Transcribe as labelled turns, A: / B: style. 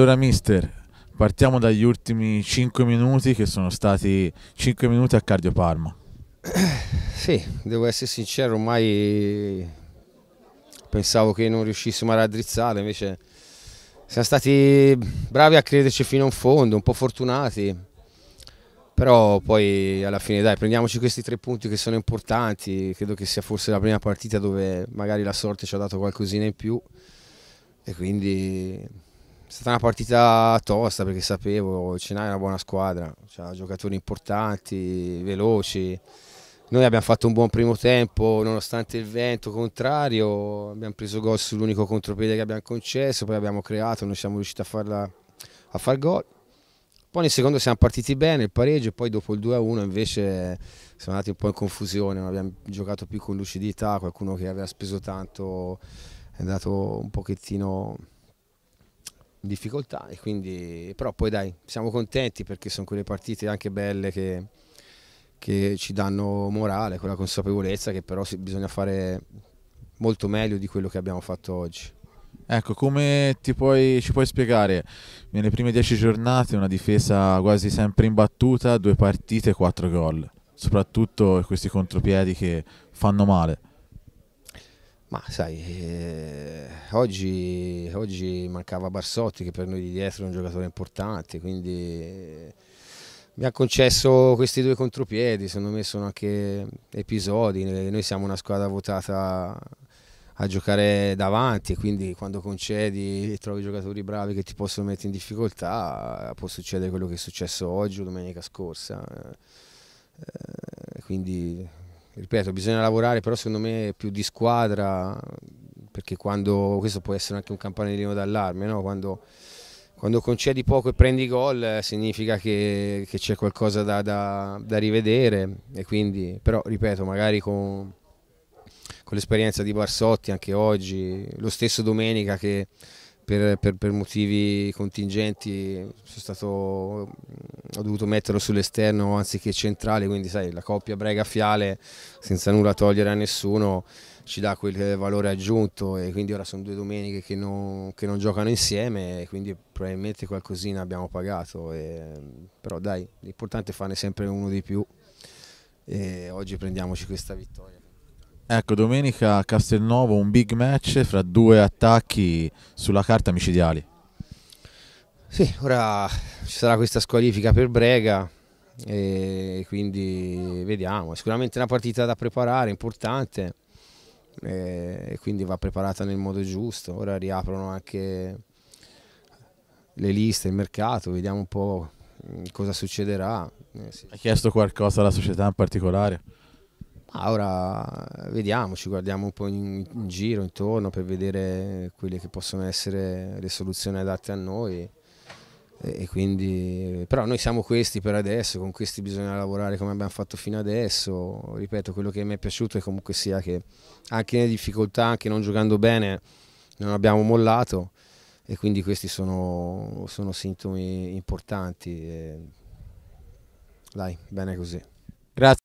A: Allora, mister, partiamo dagli ultimi 5 minuti che sono stati 5 minuti a Cardio Parma.
B: Sì, devo essere sincero, ormai pensavo che non riuscissimo a raddrizzare, invece siamo stati bravi a crederci fino in fondo, un po' fortunati, però poi alla fine dai, prendiamoci questi tre punti che sono importanti, credo che sia forse la prima partita dove magari la sorte ci ha dato qualcosina in più e quindi è stata una partita tosta perché sapevo, il è una buona squadra, ha giocatori importanti, veloci. Noi abbiamo fatto un buon primo tempo, nonostante il vento contrario, abbiamo preso gol sull'unico contropiede che abbiamo concesso, poi abbiamo creato, non siamo riusciti a, farla, a far gol. Poi nel secondo siamo partiti bene, il pareggio, poi dopo il 2-1 invece siamo andati un po' in confusione, non abbiamo giocato più con lucidità, qualcuno che aveva speso tanto è andato un pochettino difficoltà e quindi però poi dai siamo contenti perché sono quelle partite anche belle che, che ci danno morale, quella consapevolezza che però bisogna fare
A: molto meglio di quello che abbiamo fatto oggi. Ecco, come puoi, ci puoi spiegare nelle prime dieci giornate una difesa quasi sempre imbattuta, due partite, quattro gol, soprattutto questi contropiedi che fanno male?
B: Ma sai, eh, oggi, oggi, mancava Barsotti che per noi di dietro è un giocatore importante, quindi eh, mi ha concesso questi due contropiedi, secondo me sono anche episodi, noi siamo una squadra votata a giocare davanti, quindi quando concedi e trovi giocatori bravi che ti possono mettere in difficoltà può succedere quello che è successo oggi o domenica scorsa. Eh, eh quindi ripeto, bisogna lavorare, però secondo me più di squadra, perché quando questo può essere anche un campanellino d'allarme, no? quando, quando, concedi poco e prendi gol eh, significa che, che c'è qualcosa da, da, da, rivedere, e quindi, però ripeto, magari con, con l'esperienza di Barsotti anche oggi, lo stesso domenica che per, per, per, motivi contingenti stato, ho dovuto metterlo sull'esterno anziché centrale, quindi sai, la coppia Brega-Fiale senza nulla togliere a nessuno ci dà quel valore aggiunto e quindi ora sono due domeniche che non, che non giocano insieme e quindi probabilmente qualcosina abbiamo pagato, e, però dai, l'importante è farne sempre uno di più e oggi prendiamoci questa vittoria.
A: Ecco, domenica a Castelnuovo un big match fra due attacchi sulla carta micidiali.
B: Sì, ora ci sarà questa squalifica per Brega, quindi vediamo. È sicuramente una partita da preparare, importante, e quindi va preparata nel modo giusto. Ora riaprono anche le liste, il mercato, vediamo un po' cosa succederà. Eh ha
A: chiesto qualcosa alla società in particolare?
B: Ma ora vediamo, ci guardiamo un po' in, in, giro, intorno per vedere quelle che possono essere le soluzioni adatte a noi. E, e quindi, però noi siamo questi per adesso, con questi bisogna lavorare come abbiamo fatto fino adesso. Ripeto, quello che mi è piaciuto è comunque sia che anche nelle difficoltà, anche non giocando bene, non abbiamo mollato e quindi questi sono, sono sintomi importanti. E... Dai, bene così.
A: Grazie.